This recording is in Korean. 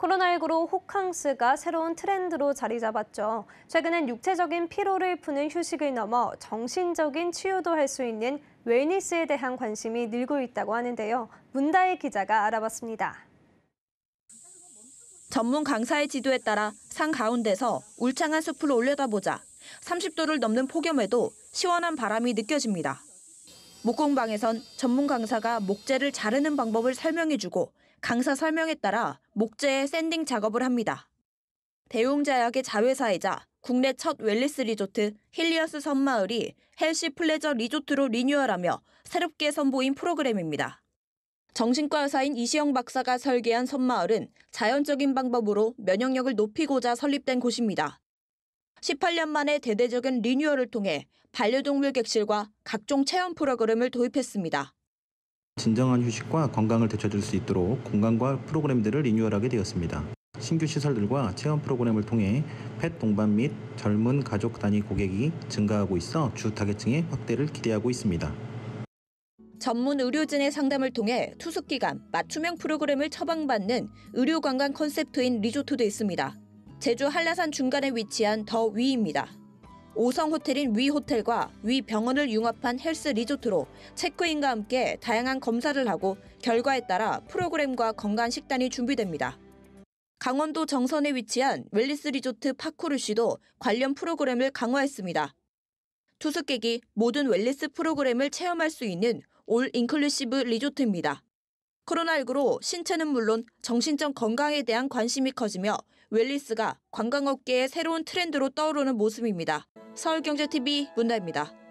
코로나19로 호캉스가 새로운 트렌드로 자리 잡았죠. 최근엔 육체적인 피로를 푸는 휴식을 넘어 정신적인 치유도 할 수 있는 웰니스에 대한 관심이 늘고 있다고 하는데요. 문다혜 기자가 알아봤습니다. 전문 강사의 지도에 따라 산 가운데서 울창한 숲을 올려다보자 30도를 넘는 폭염에도 시원한 바람이 느껴집니다. 목공방에선 전문 강사가 목재를 자르는 방법을 설명해주고 강사 설명에 따라 목재의 샌딩 작업을 합니다. 대웅자약의 자회사이자 국내 첫 웰리스 리조트 힐리어스 섬마을이 헬시 플레저 리조트로 리뉴얼하며 새롭게 선보인 프로그램입니다. 정신과 의사인 이시영 박사가 설계한 섬마을은 자연적인 방법으로 면역력을 높이고자 설립된 곳입니다. 18년 만에 대대적인 리뉴얼을 통해 반려동물 객실과 각종 체험 프로그램을 도입했습니다. 진정한 휴식과 건강을 되찾을 수 있도록 공간과 프로그램들을 리뉴얼하게 되었습니다. 신규 시설들과 체험 프로그램을 통해 펫 동반 및 젊은 가족 단위 고객이 증가하고 있어 주 타겟층의 확대를 기대하고 있습니다. 전문 의료진의 상담을 통해 투숙 기간 맞춤형 프로그램을 처방받는 의료관광 컨셉트인 리조트도 있습니다. 제주 한라산 중간에 위치한 더 위입니다. 5성 호텔인 위 호텔과 위 병원을 융합한 헬스 리조트로 체크인과 함께 다양한 검사를 하고 결과에 따라 프로그램과 건강 식단이 준비됩니다. 강원도 정선에 위치한 웰리스 리조트 파쿠르시도 관련 프로그램을 강화했습니다. 투숙객이 모든 웰리스 프로그램을 체험할 수 있는 올 인클루시브 리조트입니다. 코로나19로 신체는 물론 정신적 건강에 대한 관심이 커지며 웰리스가 관광업계의 새로운 트렌드로 떠오르는 모습입니다. 서울경제TV 문다입니다.